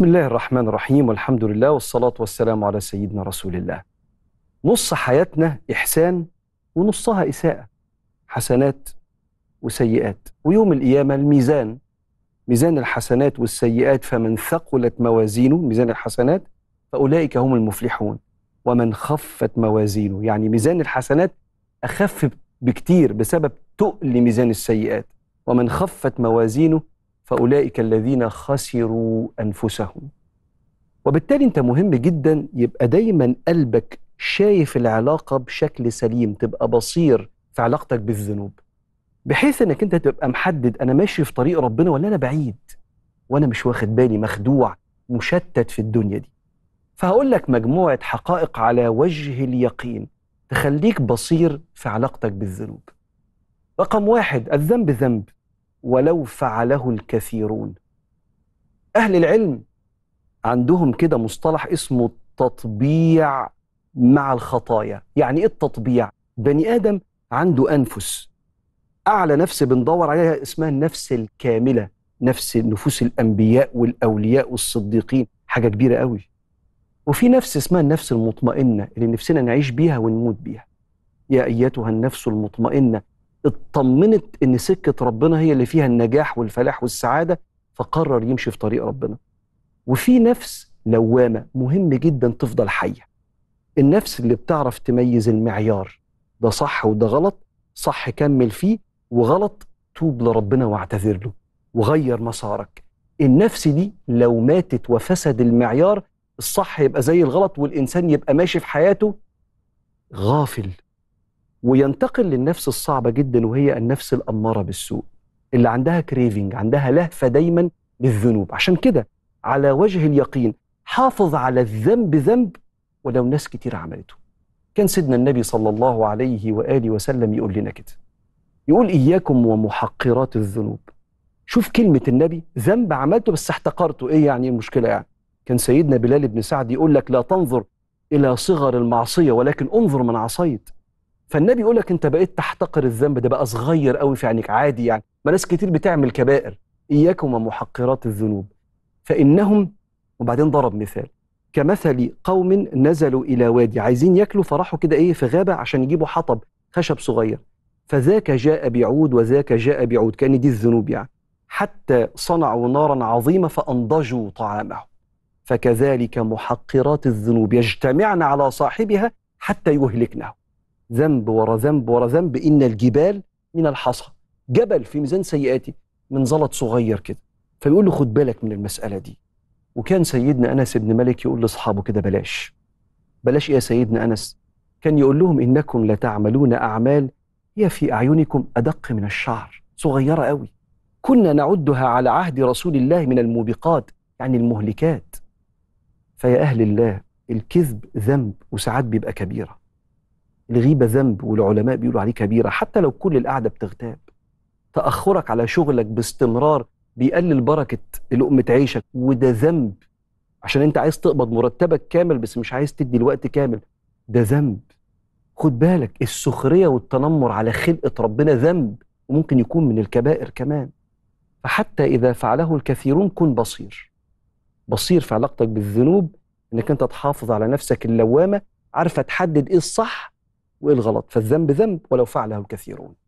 بسم الله الرحمن الرحيم والحمد لله والصلاة والسلام على سيدنا رسول الله نص حياتنا إحسان ونصها إساءة حسنات وسيئات ويوم القيامة الميزان ميزان الحسنات والسيئات فمن ثقلت موازينه ميزان الحسنات فأولئك هم المفلحون ومن خفت موازينه يعني ميزان الحسنات أخف بكتير بسبب تقل ميزان السيئات ومن خفت موازينه فاولئك الذين خسروا انفسهم وبالتالي انت مهم جدا يبقى دايما قلبك شايف العلاقه بشكل سليم تبقى بصير في علاقتك بالذنوب بحيث انك انت تبقى محدد انا ماشي في طريق ربنا ولا انا بعيد وانا مش واخد بالي مخدوع مشتت في الدنيا دي فهقول لك مجموعه حقائق على وجه اليقين تخليك بصير في علاقتك بالذنوب رقم واحد الذنب ذنب ولو فعله الكثيرون أهل العلم عندهم كده مصطلح اسمه التطبيع مع الخطايا يعني إيه التطبيع؟ بني آدم عنده أنفس أعلى نفس بندور عليها اسمها النفس الكاملة نفس نفوس الأنبياء والأولياء والصديقين حاجة كبيرة قوي وفي نفس اسمها النفس المطمئنة اللي نفسنا نعيش بيها ونموت بيها يا أيتها النفس المطمئنة اطمنت ان سكه ربنا هي اللي فيها النجاح والفلاح والسعاده فقرر يمشي في طريق ربنا وفي نفس لوامه مهم جدا تفضل حيه النفس اللي بتعرف تميز المعيار ده صح وده غلط صح كمل فيه وغلط توب لربنا واعتذر له وغير مسارك النفس دي لو ماتت وفسد المعيار الصح يبقى زي الغلط والانسان يبقى ماشي في حياته غافل وينتقل للنفس الصعبة جدا وهي النفس الأمارة بالسوء اللي عندها كريفينج عندها لهفة دايما للذنوب عشان كده على وجه اليقين حافظ على الذنب ذنب ولو ناس كتير عملته كان سيدنا النبي صلى الله عليه وآله وسلم يقول لنا كده يقول إياكم ومحقرات الذنوب شوف كلمة النبي ذنب عملته بس احتقرته إيه يعني المشكلة يعني كان سيدنا بلال بن سعد يقول لك لا تنظر إلى صغر المعصية ولكن انظر من عصيت فالنبي يقول لك انت بقيت تحتقر الذنب ده بقى صغير قوي في عينك عادي يعني ما ناس كتير بتعمل كبائر اياكم ومحقرات الذنوب فانهم وبعدين ضرب مثال كمثل قوم نزلوا الى وادي عايزين ياكلوا فراحوا كده ايه في غابه عشان يجيبوا حطب خشب صغير فذاك جاء بعود وذاك جاء بعود كان دي الذنوب يعني حتى صنعوا نارا عظيمه فانضجوا طعامه فكذلك محقرات الذنوب يجتمعن على صاحبها حتى يهلكنه ذنب ورا ذنب ورا ذنب إن الجبال من الحصى جبل في ميزان سيئاتي من زلط صغير كده فيقول له خد بالك من المسألة دي وكان سيدنا أنس بن مالك يقول لأصحابه كده بلاش بلاش يا سيدنا أنس كان يقول لهم إنكم لتعملون أعمال هي في أعينكم أدق من الشعر صغيرة قوي كنا نعدها على عهد رسول الله من الموبقات يعني المهلكات فيا أهل الله الكذب ذنب وساعات بيبقى كبيرة الغيبة ذنب والعلماء بيقولوا عليه كبيرة حتى لو كل القعدة بتغتاب تأخرك على شغلك باستمرار بيقلل بركة لقمة عيشك وده ذنب عشان انت عايز تقبض مرتبك كامل بس مش عايز تدي الوقت كامل ده ذنب خد بالك السخرية والتنمر على خلقة ربنا ذنب وممكن يكون من الكبائر كمان فحتى إذا فعله الكثيرون كن بصير بصير في علاقتك بالذنوب انك انت تحافظ على نفسك اللوامة عارفة تحدد ايه الصح وايه الغلط فالذنب ذنب ولو فعله الكثيرون